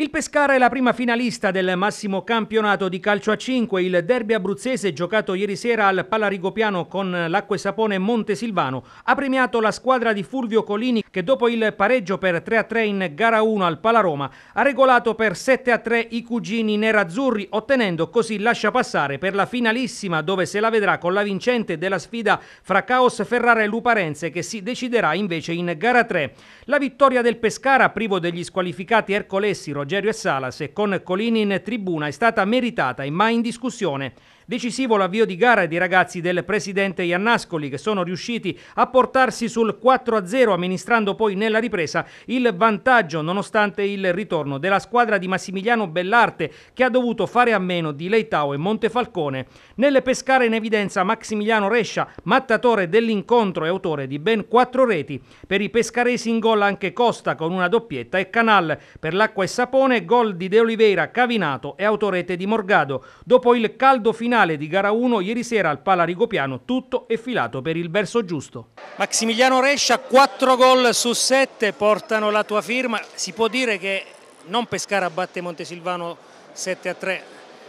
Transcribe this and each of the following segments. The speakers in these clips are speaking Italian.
Il Pescara è la prima finalista del massimo campionato di calcio a 5. Il derby abruzzese giocato ieri sera al Palarigopiano con l'acque sapone Montesilvano ha premiato la squadra di Fulvio Colini che dopo il pareggio per 3-3 in gara 1 al Palaroma ha regolato per 7-3 i cugini nerazzurri ottenendo così lascia passare per la finalissima dove se la vedrà con la vincente della sfida fra Caos Ferrara e Luparenze che si deciderà invece in gara 3. La vittoria del Pescara privo degli squalificati Ercolessi, Roger Rogerio e Salas e con Colini in tribuna è stata meritata e mai in discussione. Decisivo l'avvio di gara dei ragazzi del presidente Iannascoli che sono riusciti a portarsi sul 4-0 amministrando poi nella ripresa il vantaggio nonostante il ritorno della squadra di Massimiliano Bellarte che ha dovuto fare a meno di Leitao e Montefalcone. Nel pescare in evidenza Maximiliano Rescia, mattatore dell'incontro e autore di ben quattro reti. Per i pescaresi in gol anche Costa con una doppietta e Canal. Per l'acqua e Sapone gol di De Oliveira, Cavinato e autorete di Morgado. Dopo il caldo finale finale di gara 1 ieri sera al Pala Rigopiano tutto è filato per il verso giusto. Maximiliano Rescia, 4 gol su 7 portano la tua firma, si può dire che non Pescara batte Montesilvano 7 a 3,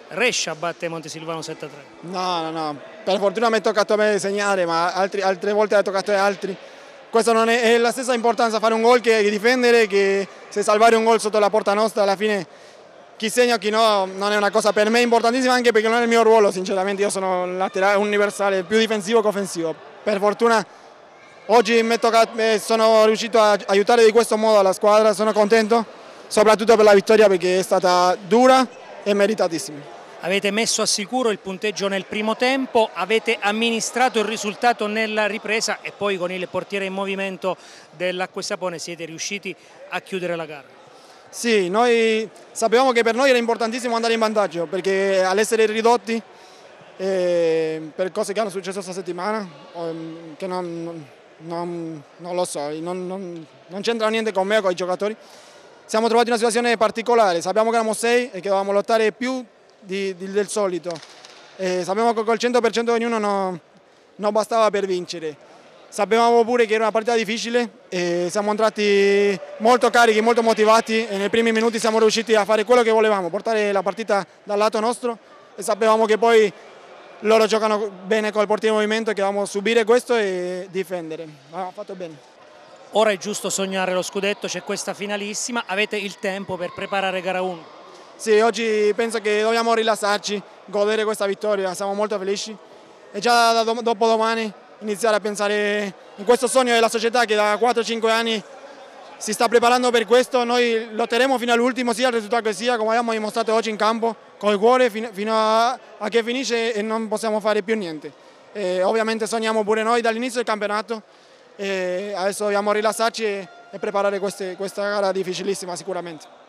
Rescia batte Montesilvano 7 a 3? No, no, no, per fortuna mi è toccato a me segnare, ma altri, altre volte ha toccato ad altri. Questa non è, è, la stessa importanza fare un gol che difendere, che se salvare un gol sotto la porta nostra alla fine chi segna o chi no non è una cosa per me importantissima anche perché non è il mio ruolo sinceramente io sono laterale universale più difensivo che offensivo per fortuna oggi toccato, eh, sono riuscito a aiutare di questo modo la squadra sono contento soprattutto per la vittoria perché è stata dura e meritatissima Avete messo a sicuro il punteggio nel primo tempo, avete amministrato il risultato nella ripresa e poi con il portiere in movimento dell'Acquesapone siete riusciti a chiudere la gara. Sì, noi sapevamo che per noi era importantissimo andare in vantaggio perché all'essere ridotti eh, per cose che hanno successo questa settimana, ehm, che non, non, non lo so, non, non c'entra niente con me o con i giocatori, siamo trovati in una situazione particolare, sappiamo che eravamo sei e che dovevamo lottare più di, di, del solito, e sappiamo che col 100% ognuno non bastava per vincere. Sapevamo pure che era una partita difficile e siamo entrati molto carichi, molto motivati e nei primi minuti siamo riusciti a fare quello che volevamo, portare la partita dal lato nostro e sapevamo che poi loro giocano bene col portiere movimento e che dovevamo subire questo e difendere. Ha fatto bene. Ora è giusto sognare lo scudetto, c'è questa finalissima, avete il tempo per preparare gara 1. Sì, oggi penso che dobbiamo rilassarci, godere questa vittoria, siamo molto felici e già dopo domani iniziare a pensare in questo sogno della società che da 4-5 anni si sta preparando per questo, noi lotteremo fino all'ultimo sia il risultato che sia, come abbiamo dimostrato oggi in campo, con il cuore fino a, che finisce e non possiamo fare più niente. E ovviamente sogniamo pure noi dall'inizio del campionato, e adesso dobbiamo rilassarci e, e preparare queste, questa gara difficilissima sicuramente.